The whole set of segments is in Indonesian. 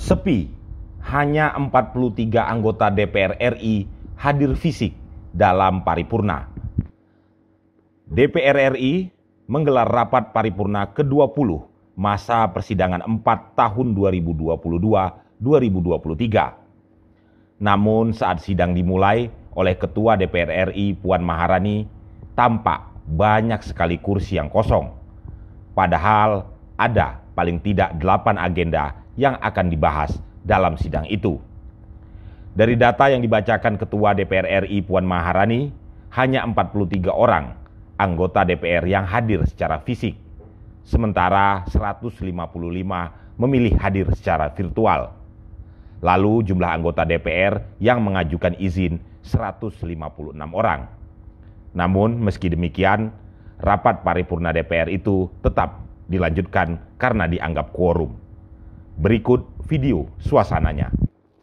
Sepi, hanya 43 anggota DPR RI hadir fisik dalam paripurna. DPR RI menggelar rapat paripurna ke-20 masa persidangan 4 tahun 2022-2023. Namun saat sidang dimulai oleh Ketua DPR RI Puan Maharani, tampak banyak sekali kursi yang kosong. Padahal ada paling tidak 8 agenda yang akan dibahas dalam sidang itu. Dari data yang dibacakan Ketua DPR RI Puan Maharani, hanya 43 orang anggota DPR yang hadir secara fisik, sementara 155 memilih hadir secara virtual. Lalu jumlah anggota DPR yang mengajukan izin 156 orang. Namun meski demikian, rapat paripurna DPR itu tetap dilanjutkan karena dianggap quorum. Berikut video suasananya.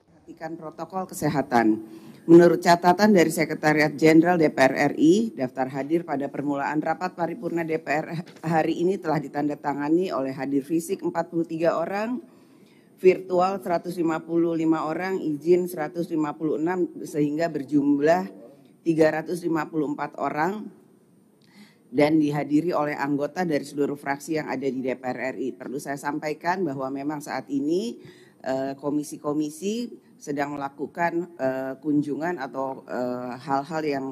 Perhatikan protokol kesehatan. Menurut catatan dari Sekretariat Jenderal DPR RI, daftar hadir pada permulaan rapat paripurna DPR hari ini telah ditandatangani oleh hadir fisik 43 orang, virtual 155 orang, izin 156 sehingga berjumlah 354 orang dan dihadiri oleh anggota dari seluruh fraksi yang ada di DPR RI. Perlu saya sampaikan bahwa memang saat ini eh, komisi-komisi sedang melakukan eh, kunjungan atau eh, hal-hal yang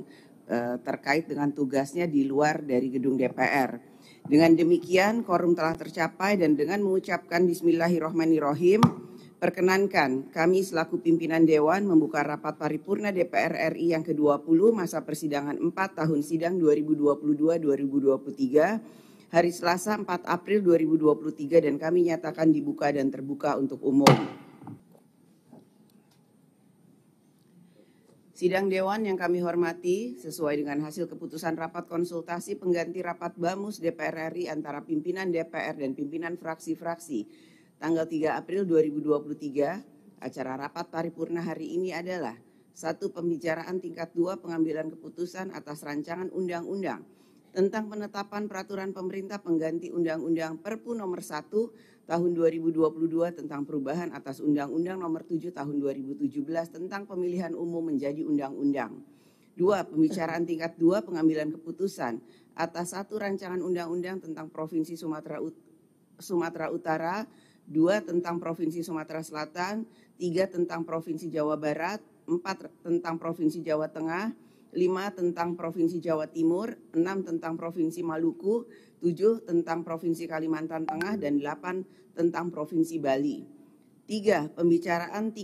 terkait dengan tugasnya di luar dari gedung DPR. Dengan demikian, korum telah tercapai dan dengan mengucapkan Bismillahirrohmanirrohim, Perkenankan, kami selaku pimpinan Dewan membuka rapat paripurna DPR RI yang ke-20 masa persidangan 4 tahun sidang 2022-2023 hari Selasa 4 April 2023 dan kami nyatakan dibuka dan terbuka untuk umum. Sidang Dewan yang kami hormati, sesuai dengan hasil keputusan rapat konsultasi pengganti rapat BAMUS DPR RI antara pimpinan DPR dan pimpinan fraksi-fraksi, tanggal 3 April 2023, acara rapat paripurna hari ini adalah satu pembicaraan tingkat dua pengambilan keputusan atas rancangan undang-undang tentang penetapan peraturan pemerintah pengganti Undang-Undang Perpu nomor 1 tahun 2022 tentang perubahan atas Undang-Undang nomor 7 tahun 2017 tentang pemilihan umum menjadi undang-undang. Dua, pembicaraan tingkat dua pengambilan keputusan atas satu rancangan undang-undang tentang Provinsi Sumatera, Sumatera Utara dua tentang Provinsi Sumatera Selatan, tiga tentang Provinsi Jawa Barat, empat tentang Provinsi Jawa Tengah, lima tentang Provinsi Jawa Timur, enam tentang Provinsi Maluku, tujuh tentang Provinsi Kalimantan Tengah, dan delapan tentang Provinsi Bali. Tiga, pembicaraan